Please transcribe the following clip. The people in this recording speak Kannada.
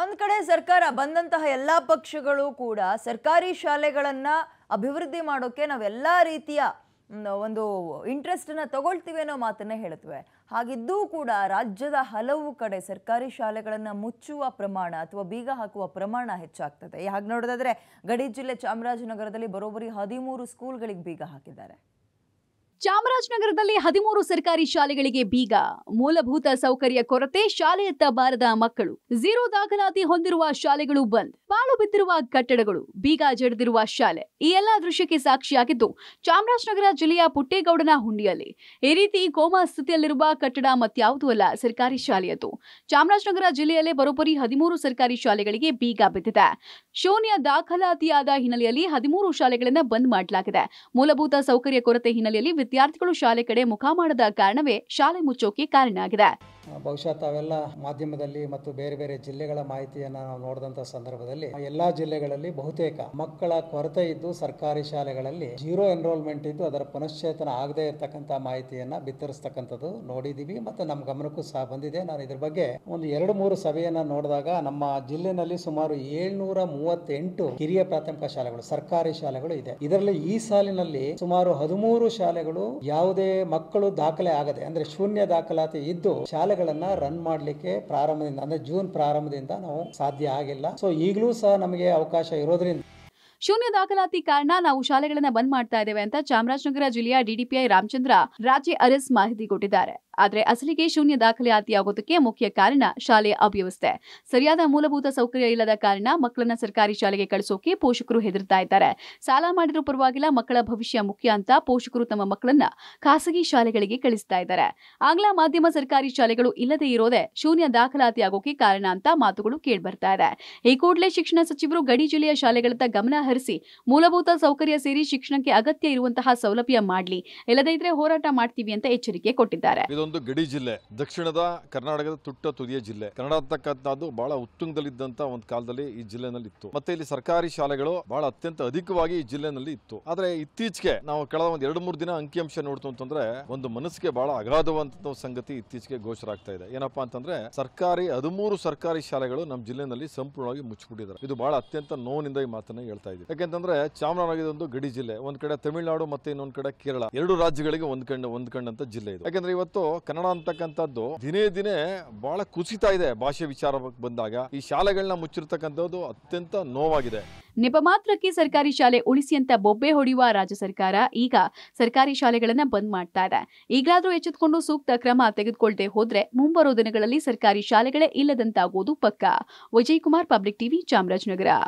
ಒಂದು ಕಡೆ ಸರ್ಕಾರ ಬಂದಂತಹ ಎಲ್ಲ ಪಕ್ಷಗಳು ಕೂಡ ಸರ್ಕಾರಿ ಶಾಲೆಗಳನ್ನು ಅಭಿವೃದ್ಧಿ ಮಾಡೋಕ್ಕೆ ನಾವೆಲ್ಲ ರೀತಿಯ ಒಂದು ಇಂಟ್ರೆಸ್ಟನ್ನು ತಗೊಳ್ತೀವಿ ಅನ್ನೋ ಮಾತನ್ನು ಹೇಳುತ್ತವೆ ಹಾಗಿದ್ದೂ ಕೂಡ ರಾಜ್ಯದ ಹಲವು ಕಡೆ ಸರ್ಕಾರಿ ಶಾಲೆಗಳನ್ನು ಮುಚ್ಚುವ ಪ್ರಮಾಣ ಅಥವಾ ಬೀಗ ಹಾಕುವ ಪ್ರಮಾಣ ಹೆಚ್ಚಾಗ್ತದೆ ಹಾಗೆ ನೋಡೋದಾದರೆ ಗಡಿ ಜಿಲ್ಲೆ ಚಾಮರಾಜನಗರದಲ್ಲಿ ಬರೋಬ್ಬರಿ ಹದಿಮೂರು ಸ್ಕೂಲ್ಗಳಿಗೆ ಬೀಗ ಹಾಕಿದ್ದಾರೆ ಚಾಮರಾಜನಗರದಲ್ಲಿ ಹದಿಮೂರು ಸರ್ಕಾರಿ ಶಾಲೆಗಳಿಗೆ ಬೀಗ ಮೂಲಭೂತ ಸೌಕರ್ಯ ಕೊರತೆ ಶಾಲೆಯತ್ತ ಬಾರದ ಮಕ್ಕಳು ಜೀರೋ ದಾಖಲಾತಿ ಹೊಂದಿರುವ ಶಾಲೆಗಳು ಬಂದ್ ಪಾಳು ಬಿದ್ದಿರುವ ಕಟ್ಟಡಗಳು ಬೀಗ ಜಡಿದಿರುವ ಶಾಲೆ ಈ ಎಲ್ಲಾ ದೃಶ್ಯಕ್ಕೆ ಸಾಕ್ಷಿಯಾಗಿದ್ದು ಚಾಮರಾಜನಗರ ಜಿಲ್ಲೆಯ ಪುಟ್ಟೇಗೌಡನ ಹುಂಡಿಯಲ್ಲಿ ಈ ರೀತಿ ಕೋಮಾ ಸ್ಥಿತಿಯಲ್ಲಿರುವ ಕಟ್ಟಡ ಮತ್ಯಾವುದೂ ಅಲ್ಲ ಸರ್ಕಾರಿ ಶಾಲೆಯದು ಚಾಮರಾಜನಗರ ಜಿಲ್ಲೆಯಲ್ಲೇ ಬರೋಬ್ಬರಿ ಹದಿಮೂರು ಸರ್ಕಾರಿ ಶಾಲೆಗಳಿಗೆ ಬೀಗ ಬಿದ್ದಿದೆ ಶೂನ್ಯ ದಾಖಲಾತಿಯಾದ ಹಿನ್ನೆಲೆಯಲ್ಲಿ ಹದಿಮೂರು ಶಾಲೆಗಳನ್ನು ಬಂದ್ ಮಾಡಲಾಗಿದೆ ಮೂಲಭೂತ ಸೌಕರ್ಯ ಕೊರತೆ ಹಿನ್ನೆಲೆಯಲ್ಲಿ ವಿದ್ಯಾರ್ಥಿಗಳು ಶಾಲೆ ಕಡೆ ಮುಖ ಮಾಡದ ಕಾರಣವೇ ಶಾಲೆ ಮುಚ್ಚೋಕೆ ಕಾರಣ ಆಗಿದೆ ಬಹುಶಃ ತಾವೆಲ್ಲ ಮಾಧ್ಯಮದಲ್ಲಿ ಮತ್ತು ಬೇರೆ ಬೇರೆ ಜಿಲ್ಲೆಗಳ ಮಾಹಿತಿಯನ್ನು ನಾವು ನೋಡಿದಂಥ ಸಂದರ್ಭದಲ್ಲಿ ಎಲ್ಲಾ ಜಿಲ್ಲೆಗಳಲ್ಲಿ ಬಹುತೇಕ ಮಕ್ಕಳ ಕೊರತೆ ಇದ್ದು ಸರ್ಕಾರಿ ಶಾಲೆಗಳಲ್ಲಿ ಜೀರೋ ಎನ್ರೋಲ್ಮೆಂಟ್ ಇದ್ದು ಅದರ ಪುನಶ್ಚೇತನ ಆಗದೇ ಇರತಕ್ಕಂಥ ಮಾಹಿತಿಯನ್ನು ಬಿತ್ತರಿಸ್ತಕ್ಕಂಥದ್ದು ನೋಡಿದ್ದೀವಿ ಮತ್ತು ನಮ್ಮ ಗಮನಕ್ಕೂ ಸಹ ಬಂದಿದೆ ನಾನು ಇದ್ರ ಬಗ್ಗೆ ಒಂದು ಎರಡು ಮೂರು ಸಭೆಯನ್ನ ನೋಡಿದಾಗ ನಮ್ಮ ಜಿಲ್ಲೆನಲ್ಲಿ ಸುಮಾರು ಏಳ್ನೂರ ಮೂವತ್ತೆಂಟು ಹಿರಿಯ ಪ್ರಾಥಮಿಕ ಶಾಲೆಗಳು ಸರ್ಕಾರಿ ಶಾಲೆಗಳು ಇದೆ ಇದರಲ್ಲಿ ಈ ಸಾಲಿನಲ್ಲಿ ಸುಮಾರು ಹದಿಮೂರು ಶಾಲೆಗಳು ಮಾಡಿಕೊಂಡು ಯಾವುದೇ ಮಕ್ಕಳು ದಾಖಲೆ ಆಗದೆ ಅಂದ್ರೆ ಶೂನ್ಯ ದಾಖಲಾತಿ ಇದ್ದು ಶಾಲೆಗಳನ್ನ ರನ್ ಮಾಡಲಿಕ್ಕೆ ಪ್ರಾರಂಭದಿಂದ ಅಂದ್ರೆ ಜೂನ್ ಪ್ರಾರಂಭದಿಂದ ನಾವು ಸಾಧ್ಯ ಆಗಿಲ್ಲ ಸೊ ಈಗಲೂ ಸಹ ನಮಗೆ ಅವಕಾಶ ಇರೋದ್ರಿಂದ ಶೂನ್ಯ ದಾಖಲಾತಿ ಕಾರಣ ನಾವು ಶಾಲೆಗಳನ್ನ ಬಂದ್ ಮಾಡ್ತಾ ಇದ್ದೇವೆ ಅಂತ ಚಾಮರಾಜನಗರ ಜಿಲ್ಲೆಯ ಡಿಡಿಪಿಐ ರಾಮಚಂದ್ರ ರಾಜಿ ಅರಸ್ ಮಾಹಿತಿ ಕೊಟ್ಟಿದ್ದಾರೆ ಆದರೆ ಅಸಲಿಗೆ ಶೂನ್ಯ ದಾಖಲೆ ಆಗೋದಕ್ಕೆ ಮುಖ್ಯ ಕಾರಣ ಶಾಲೆಯ ಅವ್ಯವಸ್ಥೆ ಸರಿಯಾದ ಮೂಲಭೂತ ಸೌಕರ್ಯ ಇಲ್ಲದ ಕಾರಣ ಮಕ್ಕಳನ್ನ ಸರ್ಕಾರಿ ಶಾಲೆಗೆ ಕಳಿಸೋಕೆ ಪೋಷಕರು ಹೆದರ್ತಾ ಇದ್ದಾರೆ ಸಾಲ ಮಾಡಿರೋ ಪರವಾಗಿಲ್ಲ ಮಕ್ಕಳ ಭವಿಷ್ಯ ಮುಖ್ಯ ಅಂತ ಪೋಷಕರು ತಮ್ಮ ಮಕ್ಕಳನ್ನ ಖಾಸಗಿ ಶಾಲೆಗಳಿಗೆ ಕಳಿಸ್ತಾ ಇದ್ದಾರೆ ಆಂಗ್ಲ ಮಾಧ್ಯಮ ಸರ್ಕಾರಿ ಶಾಲೆಗಳು ಇಲ್ಲದೇ ಇರೋದೇ ಶೂನ್ಯ ದಾಖಲಾತಿ ಆಗೋಕೆ ಕಾರಣ ಅಂತ ಮಾತುಗಳು ಬರ್ತಾ ಇದೆ ಈ ಕೂಡಲೇ ಶಿಕ್ಷಣ ಸಚಿವರು ಗಡಿ ಜಿಲ್ಲೆಯ ಶಾಲೆಗಳತ್ತ ಗಮನ ಹರಿಸಿ ಮೂಲಭೂತ ಸೌಕರ್ಯ ಸೇರಿ ಶಿಕ್ಷಣಕ್ಕೆ ಅಗತ್ಯ ಇರುವಂತಹ ಸೌಲಭ್ಯ ಮಾಡಲಿ ಇಲ್ಲದೇ ಇದ್ರೆ ಹೋರಾಟ ಮಾಡ್ತೀವಿ ಅಂತ ಎಚ್ಚರಿಕೆ ಕೊಟ್ಟಿದ್ದಾರೆ ಒಂದು ಗಡಿ ಜಿಲ್ಲೆ ದಕ್ಷಿಣದ ಕರ್ನಾಟಕದ ತುಟ್ಟ ತುದಿಯ ಜಿಲ್ಲೆ ಕನ್ನಡ ಅಂತಕ್ಕಂಥದ್ದು ಬಹಳ ಉತ್ತುಂಗದಲ್ಲಿದ್ದಂತ ಒಂದು ಕಾಲದಲ್ಲಿ ಈ ಜಿಲ್ಲೆನಲ್ಲಿ ಇತ್ತು ಮತ್ತೆ ಇಲ್ಲಿ ಸರ್ಕಾರಿ ಶಾಲೆಗಳು ಬಹಳ ಅತ್ಯಂತ ಅಧಿಕವಾಗಿ ಈ ಜಿಲ್ಲೆನಲ್ಲಿ ಇತ್ತು ಆದ್ರೆ ಇತ್ತೀಚೆಗೆ ನಾವು ಕಳೆದ ಒಂದು ಎರಡು ಮೂರು ದಿನ ಅಂಕಿಅಂಶ ನೋಡ್ತು ಅಂತಂದ್ರೆ ಒಂದು ಮನಸ್ಸಿಗೆ ಬಹಳ ಅಗಾಧವಂತ ಸಂಗತಿ ಇತ್ತೀಚೆಗೆ ಘೋಷರಾಗ್ತಾ ಆಗ್ತಾ ಇದೆ ಏನಪ್ಪಾ ಅಂತಂದ್ರೆ ಸರ್ಕಾರಿ ಹದಿಮೂರು ಸರ್ಕಾರಿ ಶಾಲೆಗಳು ನಮ್ಮ ಜಿಲ್ಲೆನಲ್ಲಿ ಸಂಪೂರ್ಣವಾಗಿ ಮುಚ್ಚಿಬಿಟ್ಟಿದ್ದಾರೆ ಇದು ಬಹಳ ಅತ್ಯಂತ ನೋವಿನಿಂದ ಈ ಮಾತನ್ನ ಹೇಳ್ತಾ ಇದೆ ಯಾಕೆಂತಂದ್ರೆ ಚಾಮರಾಜನಗರ ಒಂದು ಗಡಿ ಜಿಲ್ಲೆ ಒಂದ್ ಕಡೆ ತಮಿಳುನಾಡು ಮತ್ತೆ ಇನ್ನೊಂದ್ ಕಡೆ ಕೇರಳ ಎರಡು ರಾಜ್ಯಗಳಿಗೆ ಒಂದ್ ಕಂಡು ಒಂದ್ ಕಂಡಂತ ಜಿಲ್ಲೆ ಇದೆ ಯಾಕಂದ್ರೆ ಇವತ್ತು ಕನ್ನಡ ಅಂತಕ್ಕಂಥದ್ದು ದಿನೇ ದಿನೇ ಬಹಳ ಕುಸಿತಾ ಇದೆ ಭಾಷೆ ವಿಚಾರ ಬಂದಾಗ ಈ ಶಾಲೆಗಳನ್ನ ಮುಚ್ಚಿರ್ತಕ್ಕಂಥದ್ದು ಅತ್ಯಂತ ನೋವಾಗಿದೆ ನೆಪ ಮಾತ್ರಕ್ಕೆ ಸರ್ಕಾರಿ ಶಾಲೆ ಉಳಿಸಿ ಅಂತ ಬೊಬ್ಬೆ ಹೊಡೆಯುವ ರಾಜ್ಯ ಸರ್ಕಾರ ಈಗ ಸರ್ಕಾರಿ ಶಾಲೆಗಳನ್ನ ಬಂದ್ ಮಾಡ್ತಾ ಇದೆ ಈಗಲಾದ್ರೂ ಎಚ್ಚೆತ್ಕೊಂಡು ಸೂಕ್ತ ಕ್ರಮ ತೆಗೆದುಕೊಳ್ಳದೆ ಹೋದ್ರೆ ಮುಂಬರುವ ದಿನಗಳಲ್ಲಿ ಸರ್ಕಾರಿ ಶಾಲೆಗಳೇ ಇಲ್ಲದಂತಾಗುವುದು ಪಕ್ಕ ವಿಜಯ್ ಕುಮಾರ್ ಪಬ್ಲಿಕ್ ಟಿವಿ ಚಾಮರಾಜನಗರ